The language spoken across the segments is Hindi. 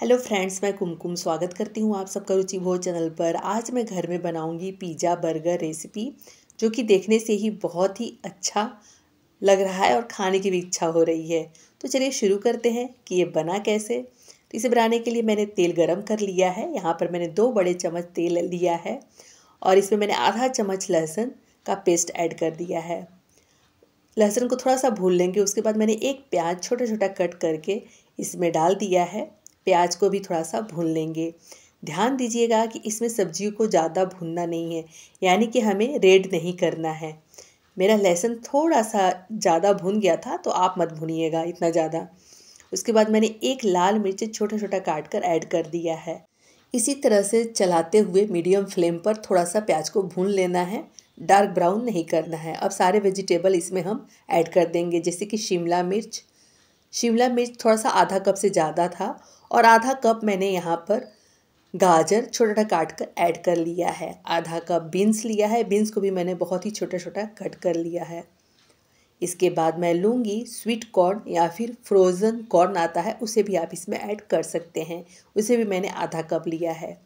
हेलो फ्रेंड्स मैं कुमकुम स्वागत करती हूँ आप सबका रुचि भोज चैनल पर आज मैं घर में बनाऊँगी पिज़्ज़ा बर्गर रेसिपी जो कि देखने से ही बहुत ही अच्छा लग रहा है और खाने की भी इच्छा हो रही है तो चलिए शुरू करते हैं कि ये बना कैसे तो इसे बनाने के लिए मैंने तेल गरम कर लिया है यहाँ पर मैंने दो बड़े चम्मच तेल लिया है और इसमें मैंने आधा चम्मच लहसुन का पेस्ट ऐड कर दिया है लहसुन को थोड़ा सा भून लेंगे उसके बाद मैंने एक प्याज छोटा छोटा कट करके इसमें डाल दिया है प्याज को भी थोड़ा सा भून लेंगे ध्यान दीजिएगा कि इसमें सब्जियों को ज़्यादा भूनना नहीं है यानी कि हमें रेड नहीं करना है मेरा लहसुन थोड़ा सा ज़्यादा भून गया था तो आप मत भूनिएगा इतना ज़्यादा उसके बाद मैंने एक लाल मिर्च छोटा छोटा काट कर ऐड कर दिया है इसी तरह से चलाते हुए मीडियम फ्लेम पर थोड़ा सा प्याज को भून लेना है डार्क ब्राउन नहीं करना है अब सारे वेजिटेबल इसमें हम ऐड कर देंगे जैसे कि शिमला मिर्च शिमला मिर्च थोड़ा सा आधा कप से ज़्यादा था और आधा कप मैंने यहाँ पर गाजर छोटा छोटा काट कर ऐड कर लिया है आधा कप बीन्स लिया है बीन्स को भी मैंने बहुत ही छोटा छोटा कट कर लिया है इसके बाद मैं लूँगी स्वीट कॉर्न या फिर फ्रोज़न कॉर्न आता है उसे भी आप इसमें ऐड कर सकते हैं उसे भी मैंने आधा कप लिया है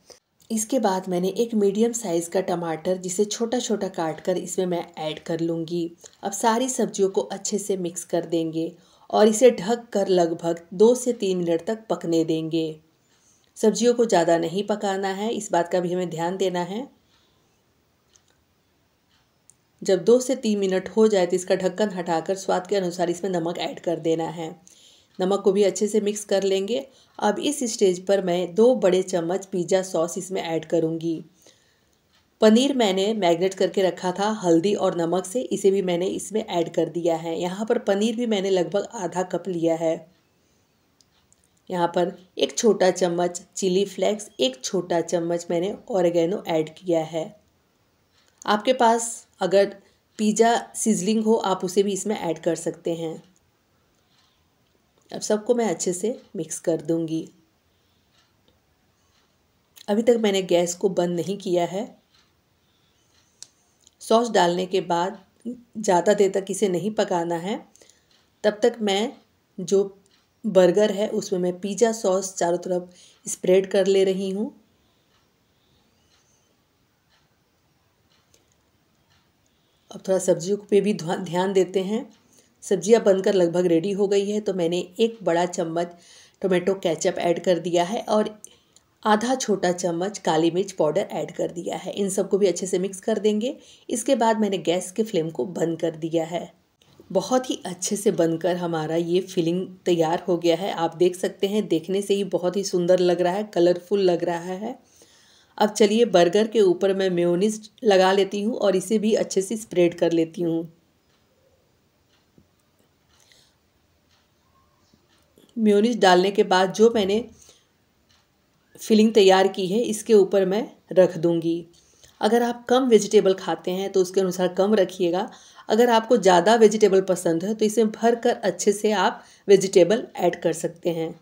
इसके बाद मैंने एक मीडियम साइज़ का टमाटर जिसे छोटा छोटा काट कर इसमें मैं ऐड कर लूँगी अब सारी सब्जियों को अच्छे से मिक्स कर देंगे और इसे ढक कर लगभग दो से तीन मिनट तक पकने देंगे सब्जियों को ज़्यादा नहीं पकाना है इस बात का भी हमें ध्यान देना है जब दो से तीन मिनट हो जाए तो इसका ढक्कन हटाकर स्वाद के अनुसार इसमें नमक ऐड कर देना है नमक को भी अच्छे से मिक्स कर लेंगे अब इस स्टेज पर मैं दो बड़े चम्मच पिज़्ज़ा सॉस इसमें ऐड करूँगी पनीर मैंने मैग्नेट करके रखा था हल्दी और नमक से इसे भी मैंने इसमें ऐड कर दिया है यहाँ पर पनीर भी मैंने लगभग आधा कप लिया है यहाँ पर एक छोटा चम्मच चिली फ्लेक्स एक छोटा चम्मच मैंने ऑरेगेनो ऐड किया है आपके पास अगर पिज़्ज़ा सीजलिंग हो आप उसे भी इसमें ऐड कर सकते हैं अब सबको मैं अच्छे से मिक्स कर दूँगी अभी तक मैंने गैस को बंद नहीं किया है सॉस डालने के बाद ज़्यादा देर तक इसे नहीं पकाना है तब तक मैं जो बर्गर है उसमें मैं पिज़्ज़ा सॉस चारों तरफ स्प्रेड कर ले रही हूँ अब थोड़ा सब्जियों पे भी ध्यान देते हैं सब्ज़ियाँ बनकर लगभग रेडी हो गई है तो मैंने एक बड़ा चम्मच टोमेटो केचप ऐड कर दिया है और आधा छोटा चम्मच काली मिर्च पाउडर ऐड कर दिया है इन सबको भी अच्छे से मिक्स कर देंगे इसके बाद मैंने गैस के फ्लेम को बंद कर दिया है बहुत ही अच्छे से बनकर हमारा ये फिलिंग तैयार हो गया है आप देख सकते हैं देखने से ही बहुत ही सुंदर लग रहा है कलरफुल लग रहा है अब चलिए बर्गर के ऊपर मैं मेयोनीज लगा लेती हूँ और इसे भी अच्छे से स्प्रेड कर लेती हूँ मेयोनीज डालने के बाद जो मैंने फिलिंग तैयार की है इसके ऊपर मैं रख दूँगी अगर आप कम वेजिटेबल खाते हैं तो उसके अनुसार कम रखिएगा अगर आपको ज़्यादा वेजिटेबल पसंद है तो इसमें भर कर अच्छे से आप वेजिटेबल ऐड कर सकते हैं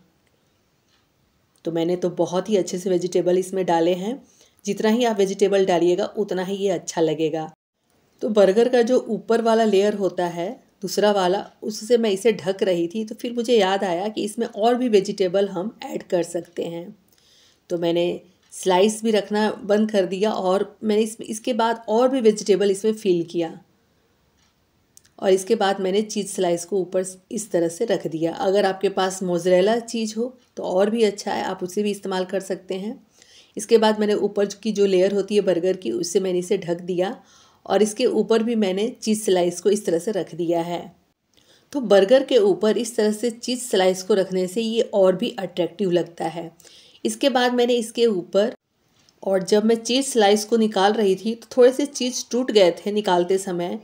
तो मैंने तो बहुत ही अच्छे से वेजिटेबल इसमें डाले हैं जितना ही आप वेजिटेबल डालिएगा उतना ही ये अच्छा लगेगा तो बर्गर का जो ऊपर वाला लेयर होता है दूसरा वाला उससे मैं इसे ढक रही थी तो फिर मुझे याद आया कि इसमें और भी वेजिटेबल हम ऐड कर सकते हैं तो मैंने स्लाइस भी रखना बंद कर दिया और मैंने इस इसके बाद और भी वेजिटेबल इसमें फिल किया और इसके बाद मैंने चीज़ स्लाइस को ऊपर इस तरह से रख दिया अगर आपके पास मोजरेला चीज़ हो तो और भी अच्छा है आप उसे भी इस्तेमाल कर सकते हैं इसके बाद मैंने ऊपर की जो लेयर होती है बर्गर की उससे मैंने इसे ढक दिया और इसके ऊपर भी मैंने चीज़ स्लाइस को इस तरह से रख दिया है तो बर्गर के ऊपर इस तरह से चीज़ स्लाइस को रखने से ये और भी अट्रैक्टिव लगता है इसके बाद मैंने इसके ऊपर और जब मैं चीज़ स्लाइस को निकाल रही थी तो थोड़े से चीज़ टूट गए थे निकालते समय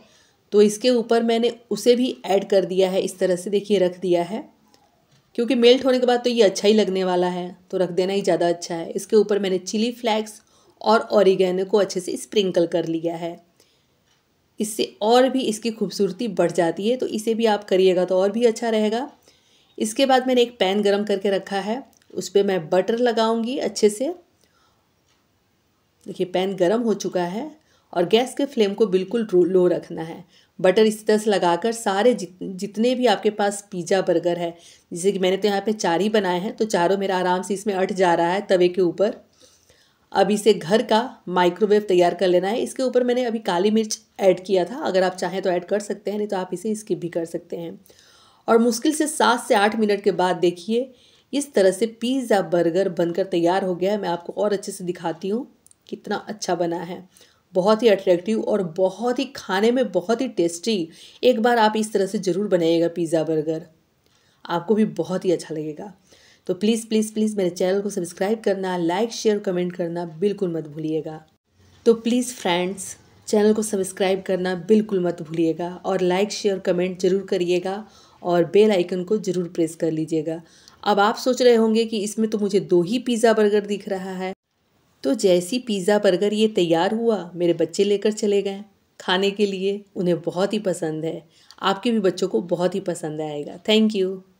तो इसके ऊपर मैंने उसे भी ऐड कर दिया है इस तरह से देखिए रख दिया है क्योंकि मेल्ट होने के बाद तो ये अच्छा ही लगने वाला है तो रख देना ही ज़्यादा अच्छा है इसके ऊपर मैंने चिली फ्लैक्स और ऑरिगेनो को अच्छे से स्प्रिंकल कर लिया है इससे और भी इसकी खूबसूरती बढ़ जाती है तो इसे भी आप करिएगा तो और भी अच्छा रहेगा इसके बाद मैंने एक पैन गरम करके रखा है उस पर मैं बटर लगाऊंगी अच्छे से देखिए पैन गरम हो चुका है और गैस के फ्लेम को बिल्कुल लो रखना है बटर इस तरह से लगाकर सारे जित जितने भी आपके पास पिज़्ज़ा बर्गर है जैसे कि मैंने तो यहाँ पे चार ही बनाए हैं तो चारों मेरा आराम से इसमें अट जा रहा है तवे के ऊपर अब इसे घर का माइक्रोवेव तैयार कर लेना है इसके ऊपर मैंने अभी काली मिर्च ऐड किया था अगर आप चाहें तो ऐड कर सकते हैं नहीं तो आप इसे स्किप भी कर सकते हैं और मुश्किल से सात से आठ मिनट के बाद देखिए इस तरह से पिज़्ज़ा बर्गर बनकर तैयार हो गया है मैं आपको और अच्छे से दिखाती हूँ कितना अच्छा बना है बहुत ही अट्रैक्टिव और बहुत ही खाने में बहुत ही टेस्टी एक बार आप इस तरह से ज़रूर बनाइएगा पिज़्ज़ा बर्गर आपको भी बहुत ही अच्छा लगेगा तो प्लीज़ प्लीज़ प्लीज़ मेरे चैनल को सब्सक्राइब करना लाइक शेयर कमेंट करना बिल्कुल मत भूलिएगा तो प्लीज़ फ्रेंड्स चैनल को सब्सक्राइब करना बिल्कुल मत भूलिएगा और लाइक शेयर कमेंट ज़रूर करिएगा और बेल आइकन को ज़रूर प्रेस कर लीजिएगा अब आप सोच रहे होंगे कि इसमें तो मुझे दो ही पिज़्ज़ा बर्गर दिख रहा है तो जैसी पिज़्ज़ा बर्गर ये तैयार हुआ मेरे बच्चे लेकर चले गए खाने के लिए उन्हें बहुत ही पसंद है आपके भी बच्चों को बहुत ही पसंद आएगा थैंक यू